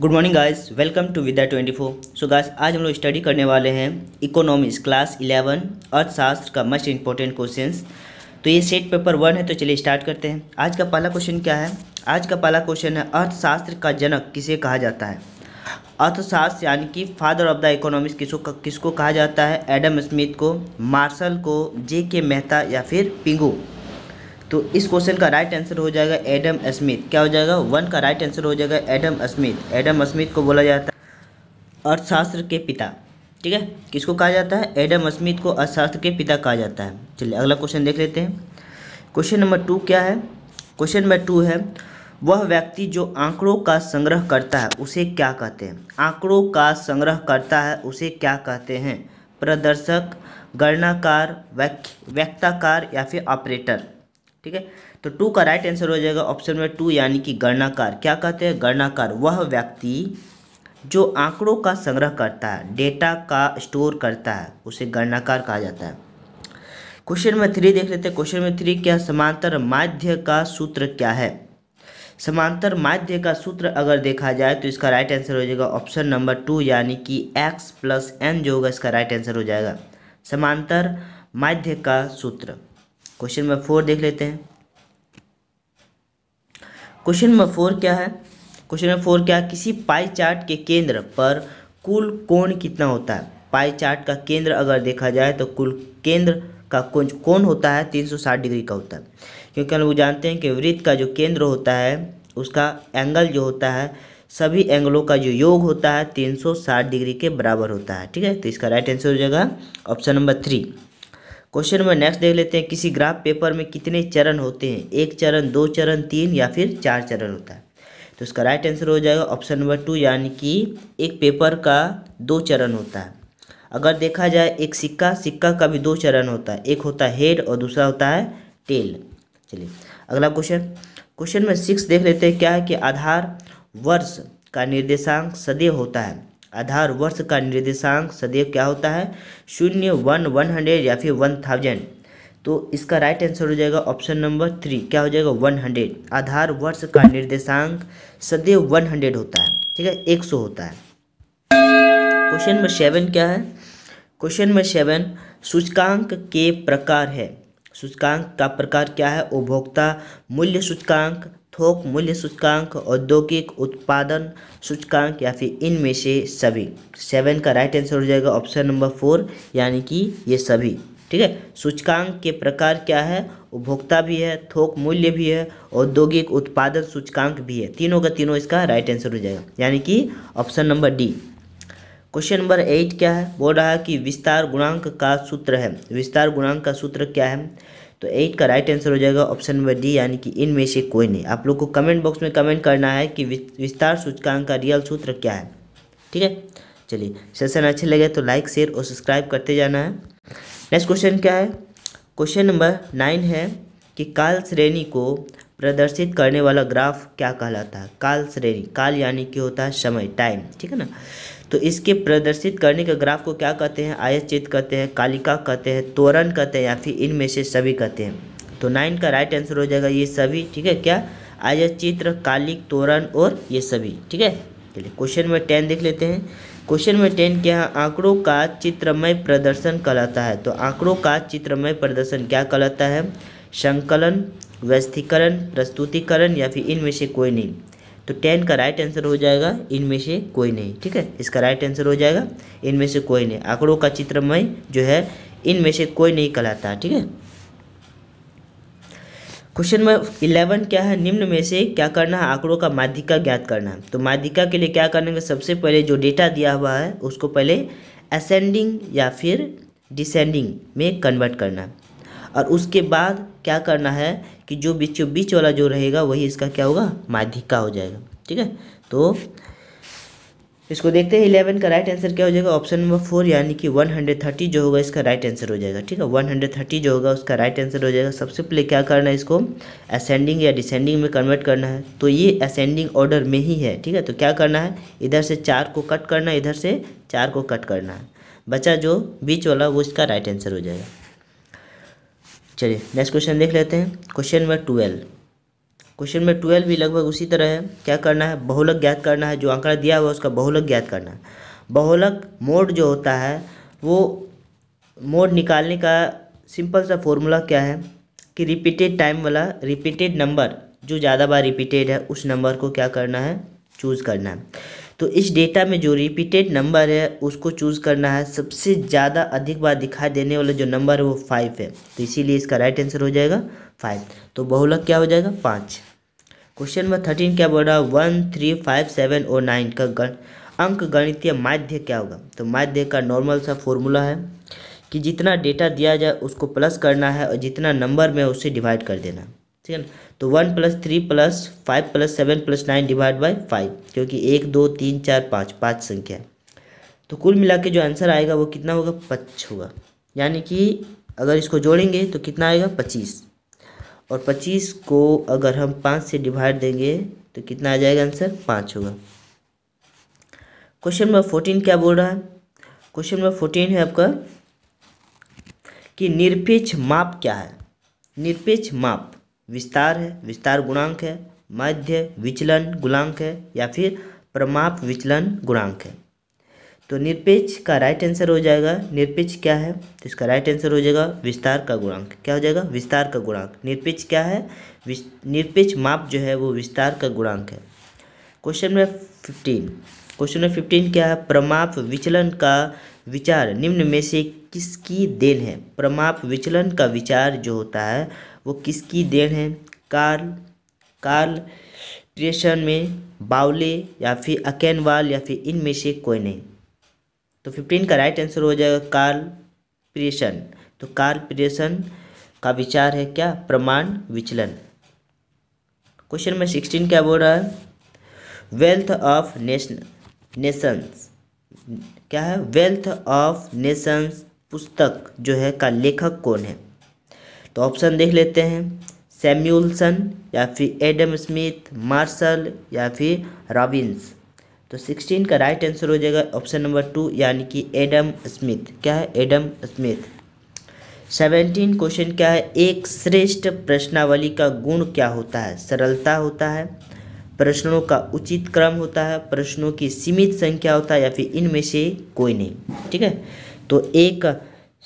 good morning guys welcome to Vidya 24 so guys आज हम लोग स्टडी करने वाले हैं इकोनॉमिक्स क्लास 11 अर्थशास्त्र का मस्ट इंपॉर्टेंट क्वेश्चन तो ये सेट पेपर वन है तो चलिए स्टार्ट करते हैं आज का पहला क्वेश्चन क्या है आज का पहला क्वेश्चन है अर्थशास्त्र का जनक किसे कहा जाता है अर्थशास्त्र यानी कि फादर ऑफ द इकोनॉमिक्स किसको किसको कहा जाता है एडम स्मिथ को मार्शल को जे के मेहता या फिर पिंगू तो इस क्वेश्चन का राइट आंसर हो जाएगा एडम स्मिथ क्या हो जाएगा वन का राइट आंसर हो जाएगा एडम स्मिथ एडम स्मिथ को बोला जाता है अर्थशास्त्र के पिता ठीक है किसको कहा जाता है एडम स्मिथ को अर्थशास्त्र के पिता कहा जाता है चलिए अगला क्वेश्चन देख लेते हैं क्वेश्चन नंबर टू क्या है क्वेश्चन नंबर टू है वह व्यक्ति जो आंकड़ों का संग्रह करता है उसे क्या कहते हैं आंकड़ों का संग्रह करता है उसे क्या कहते हैं प्रदर्शक गणनाकार व्यक्ताकार या फिर ऑपरेटर ठीक है तो टू का राइट आंसर हो जाएगा ऑप्शन नंबर टू यानी कि गणनाकार क्या कहते हैं गणनाकार वह व्यक्ति जो आंकड़ों का संग्रह करता है डेटा का स्टोर करता है उसे गणनाकार कहा जाता है क्वेश्चन नंबर थ्री देख लेते हैं क्वेश्चन नंबर थ्री क्या समांतर माध्य का सूत्र क्या है समांतर माध्य का सूत्र अगर देखा जाए तो इसका राइट आंसर हो जाएगा ऑप्शन नंबर टू यानी कि एक्स प्लस एन जो होगा इसका राइट आंसर हो जाएगा समांतर माध्य का सूत्र क्वेश्चन नंबर फोर देख लेते हैं क्वेश्चन नंबर फोर क्या है क्वेश्चन नंबर फोर क्या है किसी पाई चार्ट के केंद्र पर कुल कोण कितना होता है पाई चार्ट का केंद्र अगर देखा जाए तो कुल केंद्र का कोण कौन होता है 360 डिग्री का होता है क्योंकि हम लोग जानते हैं कि वृत्त का जो केंद्र होता है उसका एंगल जो होता है सभी एंगलों का जो योग होता है 360 डिग्री के बराबर होता है ठीक है तो इसका राइट आंसर हो जाएगा option number three question number next देख लेते हैं किसी ग्राफ पेपर में कितने चरण होते हैं एक चरण दो चरण तीन या फिर चार चरण होता है तो इसका राइट आंसर हो जाएगा ऑप्शन नंबर टू यानी कि एक पेपर का दो चरण होता है अगर देखा जाए एक सिक्का सिक्का का भी दो चरण होता है एक होता है हेड और दूसरा होता है टेल चलिए अगला क्वेश्चन क्वेश्चन में सिक्स देख लेते हैं क्या है कि आधार वर्ष का निर्देशांक सदैव होता है आधार वर्ष का निर्देशांक सदैव क्या होता है शून्य वन वन हंड्रेड या फिर वन थाउजेंड तो इसका राइट आंसर हो जाएगा ऑप्शन नंबर थ्री क्या हो जाएगा वन हंड्रेड आधार वर्ष का निर्देशांक सदैव वन हंड्रेड होता है ठीक है एक सौ होता है क्वेश्चन नंबर सेवन क्या है क्वेश्चन नंबर सेवन सूचकांक के प्रकार है सूचकांक का प्रकार क्या है उपभोक्ता मूल्य सूचकांक थोक मूल्य सूचकांक औद्योगिक उत्पादन सूचकांक या फिर इनमें से सभी सेवन का राइट आंसर हो जाएगा ऑप्शन नंबर फोर यानी कि ये सभी ठीक है सूचकांक के प्रकार क्या है उपभोक्ता भी है थोक मूल्य भी है औद्योगिक उत्पादन सूचकांक भी है तीनों का तीनों इसका राइट आंसर हो जाएगा यानी कि option number D question number eight क्या है बोल रहा है कि विस्तार गुणांक का सूत्र है विस्तार गुणांक का सूत्र क्या है तो एट का राइट आंसर हो जाएगा ऑप्शन नंबर डी यानी कि इनमें से कोई नहीं आप लोग को कमेंट बॉक्स में कमेंट करना है कि विस्तार सूचकांक का रियल सूत्र क्या है ठीक है चलिए सेशन अच्छे लगे तो लाइक शेयर और सब्सक्राइब करते जाना है नेक्स्ट क्वेश्चन क्या है क्वेश्चन नंबर नाइन है कि काल श्रेणी को प्रदर्शित करने वाला ग्राफ क्या कहलाता है काल श्रेणी काल यानी कि होता है समय टाइम ठीक है ना तो इसके प्रदर्शित करने के ग्राफ को क्या कहते हैं आयश्चित कहते हैं कालिका कहते हैं तोरण कहते हैं या फिर इनमें से सभी कहते हैं तो नाइन का राइट आंसर हो जाएगा ये सभी ठीक है क्या आयत चित्र कालिक तोरण और ये सभी ठीक है चलिए क्वेश्चन नंबर टेन देख लेते हैं क्वेश्चन नंबर टेन क्या है आंकड़ों का चित्रमय प्रदर्शन कहलाता है तो आंकड़ों का चित्रमय प्रदर्शन क्या कहलाता है संकलन व्यस्थिकरण प्रस्तुतिकरण या फिर इनमें से कोई नहीं तो टेन का राइट आंसर हो जाएगा इनमें से कोई नहीं ठीक है इसका राइट आंसर हो जाएगा इनमें से कोई नहीं आंकड़ों का चित्रमय जो है इनमें से कोई नहीं कहलाता ठीक है क्वेश्चन नंबर इलेवन क्या है निम्न में से क्या करना है आंकड़ों का माध्यिका ज्ञात करना है तो माध्यिका के लिए क्या करना का सबसे पहले जो डेटा दिया हुआ है उसको पहले असेंडिंग या फिर डिसेंडिंग में कन्वर्ट करना और उसके बाद क्या करना है कि जो बीच बीच वाला जो रहेगा वही इसका क्या होगा माध्यिका हो जाएगा ठीक है तो इसको देखते हैं इलेवन का राइट आंसर क्या हो जाएगा ऑप्शन नंबर फोर यानी कि वन हंड्रेड थर्टी जो होगा इसका राइट आंसर हो जाएगा ठीक है वन हंड्रेड थर्टी जो होगा उसका राइट आंसर हो जाएगा सबसे पहले क्या करना है इसको असेंडिंग या डिसेंडिंग में कन्वर्ट करना है तो ये असेंडिंग ऑर्डर में ही है ठीक है तो क्या करना है इधर से चार को कट करना है इधर से चार को कट करना है बचा जो बीच वाला वो इसका राइट आंसर हो जाएगा चलिए नेक्स्ट क्वेश्चन देख लेते हैं question number twelve question number twelve भी लगभग उसी तरह है क्या करना है बहुलक ज्ञात करना है जो आंकड़ा दिया हुआ है उसका बहुलक ज्ञात करना है बहुलक मोड जो होता है वो मोड निकालने का सिंपल सा फॉर्मूला क्या है कि रिपीटेड टाइम वाला रिपीटेड नंबर जो ज़्यादा बार रिपीटेड है उस नंबर को क्या करना है चूज़ करना है तो इस डेटा में जो रिपीटेड नंबर है उसको चूज़ करना है सबसे ज़्यादा अधिक बार दिखाई देने वाला जो नंबर है वो फाइव है तो इसीलिए इसका राइट आंसर हो जाएगा फाइव तो बहुलक क्या हो जाएगा पाँच क्वेश्चन नंबर थर्टीन क्या बोल रहा है वन थ्री फाइव सेवन और नाइन का गण अंक गणितीय माध्य क्या होगा तो माध्य का नॉर्मल सा फॉर्मूला है कि जितना डेटा दिया जाए उसको प्लस करना है और जितना नंबर में उसे डिवाइड कर देना है ठीक है ना तो one plus three plus five plus seven plus nine divide by five क्योंकि एक दो तीन चार पाँच पाँच संख्या है तो कुल मिला के जो आंसर आएगा वो कितना होगा पच होगा यानी कि अगर इसको जोड़ेंगे तो कितना आएगा पच्चीस और पच्चीस को अगर हम पाँच से डिवाइड देंगे तो कितना आ जाएगा आंसर पाँच होगा क्वेश्चन नंबर फोर्टीन क्या बोल रहा है क्वेश्चन नंबर फोर्टीन है आपका कि निरपेक्ष माप क्या है निरपेक्ष माप विस्तार है विस्तार गुणांक है माध्य विचलन गुणांक है या फिर प्रमाप विचलन गुणांक है तो निरपेक्ष का राइट आंसर हो जाएगा निरपेक्ष क्या है तो इसका राइट आंसर हो जाएगा विस्तार का गुणांक क्या हो जाएगा विस्तार का गुणांक निरपेक्ष क्या है निरपेक्ष माप जो है वो विस्तार का गुणांक है question number fifteen question number fifteen क्या है प्रमाप विचलन का विचार निम्न में से किसकी देन है प्रमाप विचलन का विचार जो होता है वो किसकी देन है कार्ल कार्ल ट्रेशन में बाउले या फिर अकेनवाल या फिर इनमें से कोई नहीं तो फिफ्टीन का राइट आंसर हो जाएगा कार्ल प्रियशन तो कार्ल प्रियशन का विचार है क्या प्रमाण विचलन क्वेश्चन नंबर सिक्सटीन क्या बोल रहा है वेल्थ ऑफ नेशन नेशंस क्या है वेल्थ ऑफ नेशंस पुस्तक जो है का लेखक कौन है तो ऑप्शन देख लेते हैं सैम्यूलसन या फिर एडम स्मिथ मार्शल या फिर रॉबिन्स तो सिक्सटीन का राइट आंसर हो जाएगा ऑप्शन नंबर टू यानी कि एडम स्मिथ क्या है एडम स्मिथ सेवेंटीन क्वेश्चन क्या है एक श्रेष्ठ प्रश्नावली का गुण क्या होता है सरलता होता है प्रश्नों का उचित क्रम होता है प्रश्नों की सीमित संख्या होता है या फिर इनमें से कोई नहीं ठीक है तो एक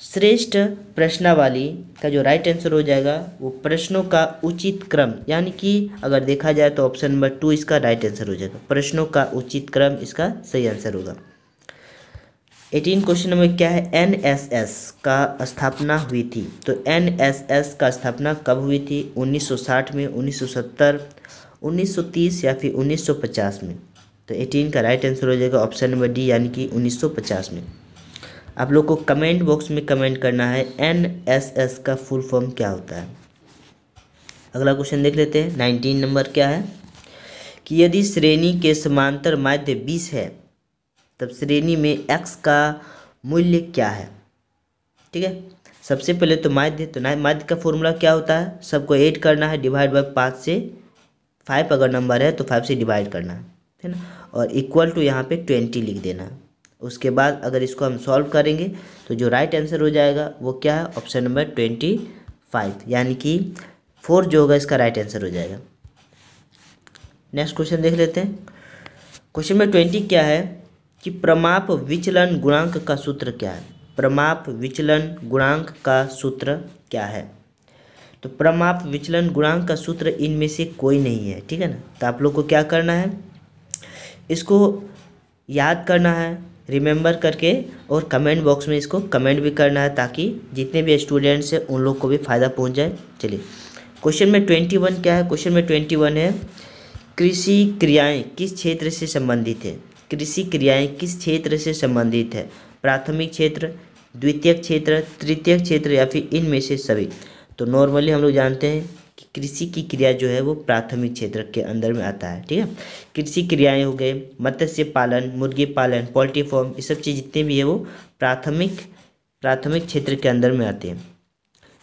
श्रेष्ठ प्रश्नावली का जो राइट आंसर हो जाएगा वो प्रश्नों का उचित क्रम यानी कि अगर देखा जाए तो ऑप्शन नंबर टू इसका राइट आंसर हो जाएगा प्रश्नों का उचित क्रम इसका सही आंसर होगा एटीन क्वेश्चन नंबर क्या है एनएसएस का स्थापना हुई थी तो एनएसएस का स्थापना कब हुई थी 1960 में 1930 या फिर 1950 में तो 18 का राइट आंसर हो जाएगा ऑप्शन नंबर डी यानी कि 1950 में आप लोग को कमेंट बॉक्स में कमेंट करना है एन एस एस का फुल फॉर्म क्या होता है अगला क्वेश्चन देख लेते हैं नाइनटीन नंबर क्या है कि यदि श्रेणी के समांतर माध्य बीस है तब श्रेणी में एक्स का मूल्य क्या है ठीक है सबसे पहले तो माध्य तो माध्य का फॉर्मूला क्या होता है सबको ऐड करना है डिवाइड बाय पाँच से फाइव अगर नंबर है तो फाइव से डिवाइड करना है ना और इक्वल टू यहाँ पे ट्वेंटी लिख देना उसके बाद अगर इसको हम सॉल्व करेंगे तो जो राइट आंसर हो जाएगा वो क्या है ऑप्शन नंबर ट्वेंटी फाइव यानी कि फोर जो होगा इसका राइट आंसर हो जाएगा नेक्स्ट क्वेश्चन देख लेते हैं क्वेश्चन नंबर ट्वेंटी क्या है कि प्रमाप विचलन गुणांक का सूत्र क्या है प्रमाप विचलन गुणांक का सूत्र क्या है तो प्रमाप विचलन गुणांक का सूत्र इनमें से कोई नहीं है ठीक है ना तो आप लोग को क्या करना है इसको याद करना है रिमेंबर करके और कमेंट बॉक्स में इसको कमेंट भी करना है ताकि जितने भी स्टूडेंट्स हैं उन लोग को भी फ़ायदा पहुंच जाए चलिए क्वेश्चन में ट्वेंटी वन क्या है क्वेश्चन में ट्वेंटी वन है कृषि क्रियाएं किस क्षेत्र से संबंधित है कृषि क्रियाएं किस क्षेत्र से संबंधित है प्राथमिक क्षेत्र द्वितीय क्षेत्र तृतीय क्षेत्र या फिर इनमें से सभी तो नॉर्मली हम लोग जानते हैं कि कृषि की क्रिया जो है वो प्राथमिक क्षेत्र के अंदर में आता है ठीक है कृषि क्रियाएं हो गए मत्स्य पालन मुर्गी पालन पोल्ट्री फॉर्म ये सब चीज़ जितने भी है वो प्राथमिक प्राथमिक क्षेत्र के अंदर में आते हैं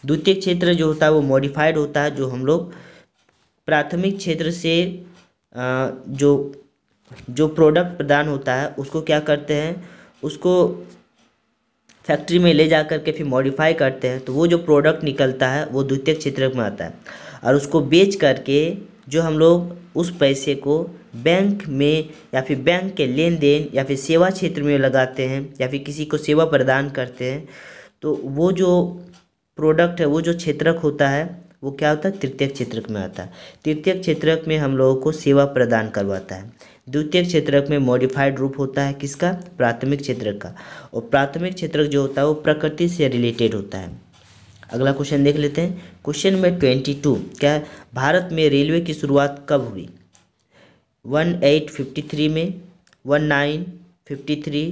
द्वितीय क्षेत्र जो होता है वो मॉडिफाइड होता है जो हम लोग प्राथमिक क्षेत्र से जो जो प्रोडक्ट प्रदान होता है उसको क्या करते हैं उसको फैक्ट्री में ले जा करके फिर मॉडिफाई करते हैं तो वो जो प्रोडक्ट निकलता है वो द्वितीय क्षेत्र में आता है और उसको बेच करके जो हम लोग उस पैसे को बैंक में या फिर बैंक के लेन देन या फिर सेवा क्षेत्र में लगाते हैं या फिर किसी को सेवा प्रदान करते हैं तो वो जो प्रोडक्ट है वो जो क्षेत्रक होता है वो क्या होता है तृतीय क्षेत्रक में आता है तृतीय क्षेत्रक में हम लोगों को सेवा प्रदान करवाता है द्वितीय क्षेत्रक में मॉडिफाइड रूप होता है किसका प्राथमिक क्षेत्रक का और प्राथमिक क्षेत्रक जो होता है वो प्रकृति से रिलेटेड होता है अगला क्वेश्चन देख लेते हैं क्वेश्चन नंबर ट्वेंटी टू क्या भारत में रेलवे की शुरुआत कब हुई वन एट फिफ्टी थ्री में one nine fifty three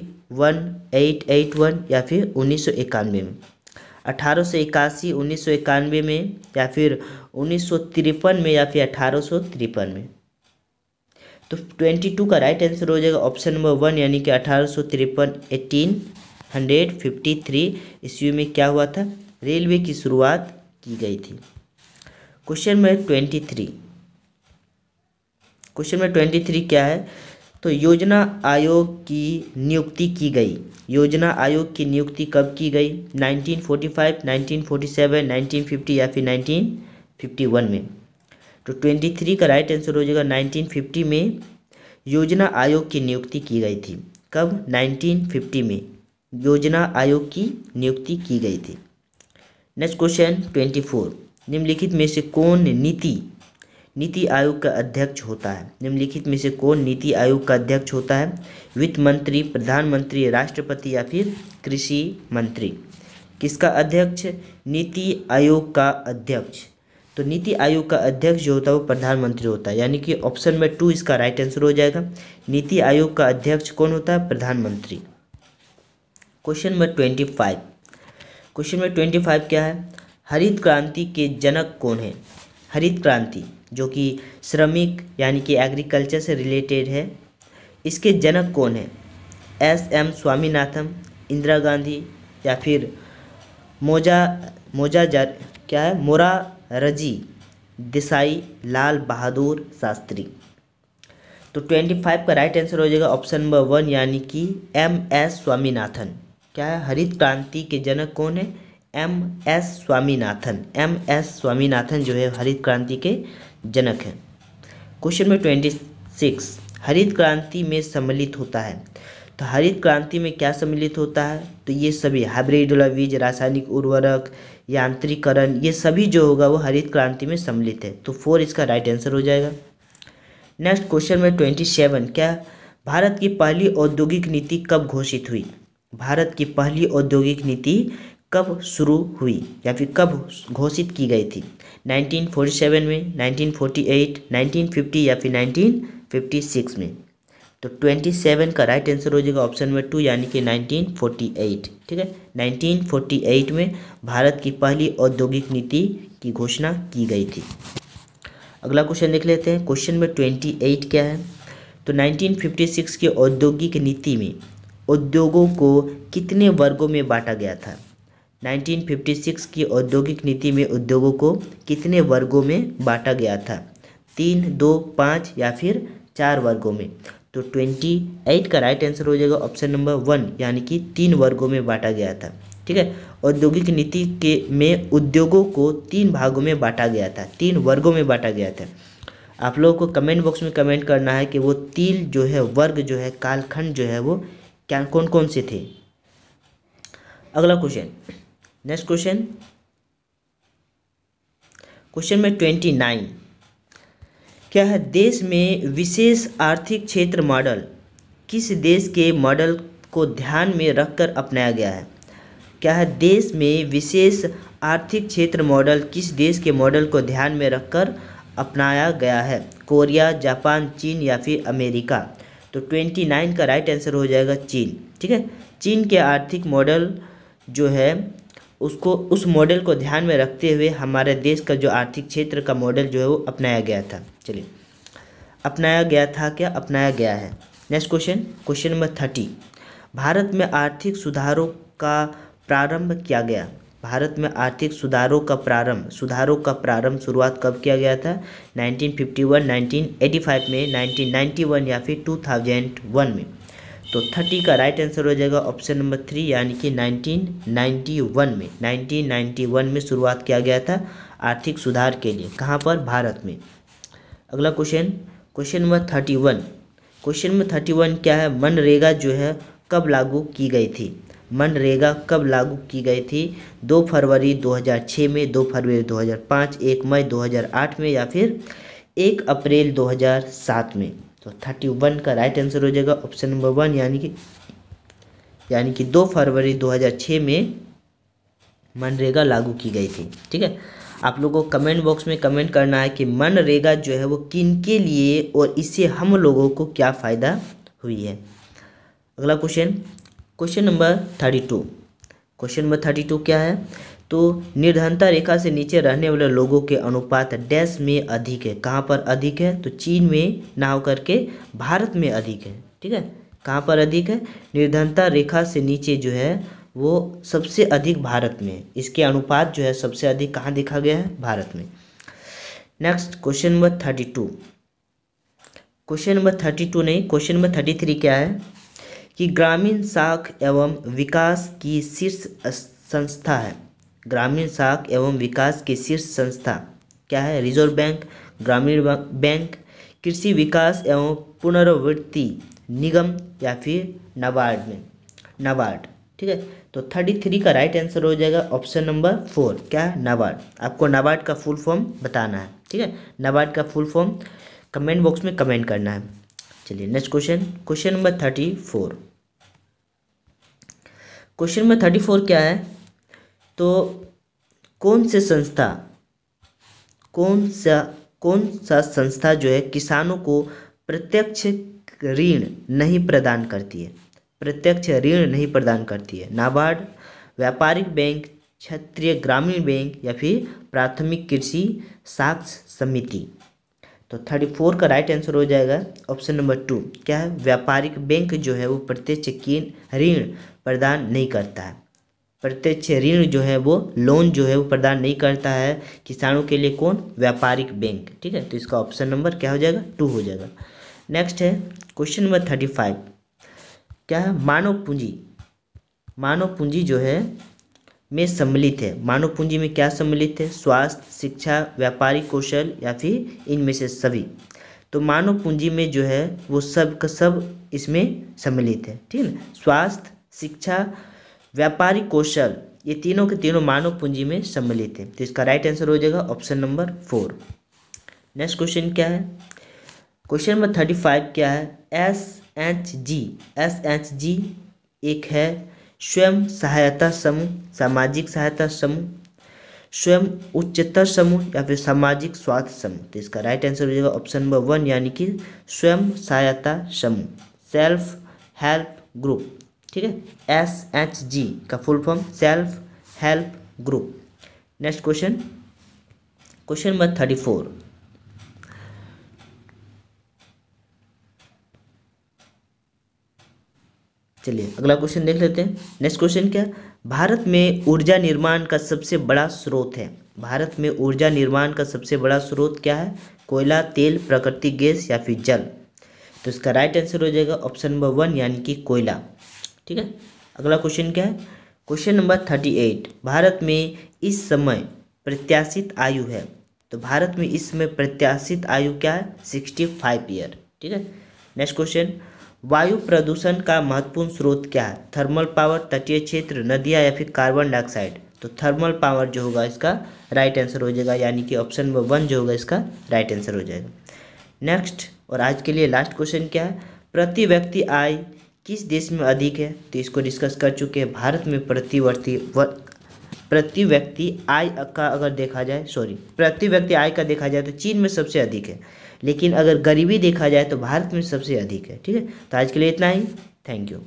one eight eight one या फिर उन्नीस सौ इक्यानवे में अठारह सौ इक्यासी उन्नीस सौ इक्यानवे में या फिर उन्नीस सौ तिरपन में या फिर अठारह सौ तिरपन में तो ट्वेंटी टू का राइट आंसर हो जाएगा ऑप्शन नंबर वन यानी कि अठारह सौ तिरपन एटीन हंड्रेड फिफ्टी थ्री ईस्वी में क्या हुआ था रेलवे की शुरुआत की गई थी question number twenty three question number twenty three क्या है तो योजना आयोग की नियुक्ति की गई योजना आयोग की नियुक्ति कब की गई nineteen nineteen forty forty five seven nineteen fifty या फिर नाइनटीन फिफ्टी वन में तो ट्वेंटी थ्री का राइट आंसर हो जाएगा नाइनटीन फिफ्टी में योजना आयोग की नियुक्ति की गई थी कब नाइनटीन फिफ्टी में योजना आयोग की नियुक्ति की गई थी नेक्स्ट क्वेश्चन ट्वेंटी फोर निम्नलिखित में से कौन नीति नीति आयोग का अध्यक्ष होता है निम्नलिखित में से कौन नीति आयोग का अध्यक्ष होता है वित्त मंत्री प्रधानमंत्री राष्ट्रपति या फिर कृषि मंत्री किसका अध्यक्ष नीति आयोग का अध्यक्ष तो नीति आयोग का अध्यक्ष जो होता है वो प्रधानमंत्री होता है यानी कि ऑप्शन में टू इसका राइट आंसर हो जाएगा नीति आयोग का अध्यक्ष कौन होता है प्रधानमंत्री question number twenty five question number twenty five क्या है हरित क्रांति के जनक कौन है हरित क्रांति जो कि श्रमिक यानी कि एग्रीकल्चर से रिलेटेड है इसके जनक कौन है एस एम स्वामीनाथन इंदिरा गांधी या फिर मोजा मोजा जर क्या है मोरा रजी देसाई लाल बहादुर शास्त्री तो ट्वेंटी फाइव का राइट आंसर हो जाएगा ऑप्शन नंबर वन यानी कि एम एस स्वामीनाथन क्या है हरित क्रांति के जनक कौन है M S Swaminathan M S Swaminathan जो है हरित क्रांति के जनक हैं क्वेश्चन नंबर ट्वेंटी सिक्स हरित क्रांति में सम्मिलित होता है तो हरित क्रांति में क्या सम्मिलित होता है तो ये सभी हाइब्रिड बीज रासायनिक उर्वरक यांत्रिकरण ये सभी जो होगा वो हरित क्रांति में सम्मिलित है तो फोर इसका राइट आंसर हो जाएगा नेक्स्ट क्वेश्चन में ट्वेंटी सेवन क्या भारत की पहली औद्योगिक नीति कब घोषित हुई भारत की पहली औद्योगिक नीति कब शुरू हुई या फिर कब घोषित की गई थी 1947 में 1948, 1950 या फिर 1956 में तो 27 का राइट आंसर हो जाएगा ऑप्शन नंबर टू यानी कि 1948 ठीक है 1948 में भारत की पहली औद्योगिक नीति की घोषणा की गई थी अगला क्वेश्चन देख लेते हैं क्वेश्चन नंबर 28 क्या है तो 1956 की औद्योगिक नीति में उद्योगों को कितने वर्गों में बांटा गया था 1956 की औद्योगिक नीति में उद्योगों को कितने वर्गों में बांटा गया था तीन दो पाँच या फिर चार वर्गों में तो ट्वेंटी एट का राइट आंसर हो जाएगा ऑप्शन नंबर वन यानी कि तीन वर्गों में बांटा गया था ठीक है औद्योगिक नीति के में उद्योगों को तीन भागों में बांटा गया था तीन वर्गों में बांटा गया था आप लोगों को कमेंट बॉक्स में कमेंट करना है कि वो तीन जो है वर्ग जो है कालखंड जो है वो क्या कौन कौन से थे अगला क्वेश्चन नेक्स्ट क्वेश्चन क्वेश्चन में ट्वेंटी नाइन क्या है देश में विशेष आर्थिक क्षेत्र मॉडल किस देश के मॉडल को ध्यान में रखकर अपनाया गया है क्या है देश में विशेष आर्थिक क्षेत्र मॉडल किस देश के मॉडल को ध्यान में रखकर अपनाया गया है कोरिया जापान चीन या फिर अमेरिका तो ट्वेंटी नाइन का राइट आंसर हो जाएगा चीन ठीक है चीन के आर्थिक मॉडल जो है उसको उस मॉडल को ध्यान में रखते हुए हमारे देश का जो आर्थिक क्षेत्र का मॉडल जो है वो अपनाया गया था चलिए अपनाया गया था क्या अपनाया गया है next question question number thirty Bharat में आर्थिक सुधारों का प्रारंभ किया गया भारत में आर्थिक सुधारों का प्रारंभ सुधारों का प्रारंभ शुरुआत कब किया गया था 1951, 1985 में 1991 या फिर 2001 में तो थर्टी का राइट आंसर हो जाएगा ऑप्शन नंबर थ्री यानी कि 1991 में 1991 में शुरुआत किया गया था आर्थिक सुधार के लिए कहाँ पर भारत में अगला question question number thirty one question number thirty one क्या है मनरेगा जो है कब लागू की गई थी मनरेगा कब लागू की गई थी दो फरवरी 2006 में दो फरवरी 2005 एक मई आठ में या फिर एक अप्रैल सात में तो थर्टी वन का राइट आंसर हो जाएगा ऑप्शन नंबर वन यानी कि यानी कि दो फरवरी दो हज़ार छः में मनरेगा लागू की गई थी ठीक है आप लोगों को कमेंट बॉक्स में कमेंट करना है कि मनरेगा जो है वो किन के लिए और इससे हम लोगों को क्या फ़ायदा हुई है अगला question question number thirty two question number thirty two क्या है तो निर्धनता रेखा से नीचे रहने वाले लोगों के अनुपात डैश में अधिक है कहाँ पर अधिक है तो चीन में ना होकर के भारत में अधिक है ठीक है कहाँ पर अधिक है निर्धनता रेखा से नीचे जो है वो सबसे अधिक भारत में इसके अनुपात जो है सबसे अधिक कहाँ देखा गया है भारत में next question number thirty two question number thirty two नहीं क्वेश्चन नंबर थर्टी थ्री क्या है कि ग्रामीण साख एवं विकास की शीर्ष संस्था है ग्रामीण साख एवं विकास की शीर्ष संस्था क्या है रिजर्व बैंक ग्रामीण बैंक कृषि विकास एवं पुनर्वृत्ति निगम या फिर नाबार्ड में नाबार्ड ठीक है तो थर्टी थ्री का राइट आंसर हो जाएगा ऑप्शन नंबर फोर क्या है नाबार्ड आपको नाबार्ड का फुल फॉर्म बताना है ठीक है नाबार्ड का फुल फॉर्म कमेंट बॉक्स में कमेंट करना है चलिए next question question number thirty four question number thirty four क्या है तो कौन से संस्था कौन सा कौन सा संस्था जो है किसानों को प्रत्यक्ष ऋण नहीं प्रदान करती है प्रत्यक्ष ऋण नहीं प्रदान करती है नाबार्ड व्यापारिक बैंक क्षेत्रीय ग्रामीण बैंक या फिर प्राथमिक कृषि साक्ष समिति तो थर्टी फोर का राइट आंसर हो जाएगा ऑप्शन नंबर टू क्या है व्यापारिक बैंक जो है वो प्रत्यक्ष ऋण प्रदान नहीं करता है प्रत्यक्ष ऋण जो है वो लोन जो है वो प्रदान नहीं करता है किसानों के लिए कौन व्यापारिक बैंक ठीक है तो इसका ऑप्शन नंबर क्या हो जाएगा टू हो जाएगा नेक्स्ट है क्वेश्चन नंबर थर्टी फाइव क्या है मानव पूंजी मानव पूंजी जो है में सम्मिलित है मानव पूंजी में क्या सम्मिलित है स्वास्थ्य शिक्षा व्यापारिक कौशल या फिर इनमें से सभी तो मानव पूंजी में जो है वो सब का सब इसमें सम्मिलित है ठीक है स्वास्थ्य शिक्षा व्यापारिक कौशल ये तीनों के तीनों मानव पूंजी में सम्मिलित है तो इसका राइट आंसर हो जाएगा option number four next question क्या है क्वेश्चन नंबर थर्टी फाइव क्या है S H G S H G एक है स्वयं सहायता समूह सामाजिक सहायता समूह स्वयं उच्चतर समूह या फिर सामाजिक स्वास्थ्य समूह तो इसका राइट आंसर हो जाएगा ऑप्शन नंबर वन यानी कि स्वयं सहायता समूह सेल्फ हेल्प ग्रुप ठीक है एस एच जी का full form self help group next question question number thirty four चलिए अगला क्वेश्चन देख लेते हैं नेक्स्ट क्वेश्चन क्या भारत में ऊर्जा निर्माण का सबसे बड़ा स्रोत है भारत में ऊर्जा निर्माण का सबसे बड़ा स्रोत क्या है कोयला तेल प्राकृतिक गैस या फिर जल तो इसका राइट आंसर हो जाएगा ऑप्शन नंबर वन यानी कि कोयला ठीक है अगला क्वेश्चन क्या है question number thirty eight Bharat में इस समय प्रत्याशित आयु है तो भारत में इस समय प्रत्याशित आयु क्या है सिक्सटी फाइव ईयर ठीक है नेक्स्ट क्वेश्चन वायु प्रदूषण का महत्वपूर्ण स्रोत क्या है थर्मल पावर तटीय क्षेत्र नदियाँ या फिर कार्बन डाइऑक्साइड तो थर्मल पावर जो होगा इसका राइट आंसर हो जाएगा यानी कि ऑप्शन नंबर वन जो होगा इसका राइट आंसर हो जाएगा नेक्स्ट और आज के लिए लास्ट क्वेश्चन क्या है प्रति व्यक्ति आय किस देश में अधिक है तो इसको डिस्कस कर चुके हैं भारत में प्रतिवर्ती प्रति व्यक्ति आय का अगर देखा जाए सॉरी प्रति व्यक्ति आय का देखा जाए तो चीन में सबसे अधिक है लेकिन अगर गरीबी देखा जाए तो भारत में सबसे अधिक है ठीक है तो आज के लिए इतना ही थैंक यू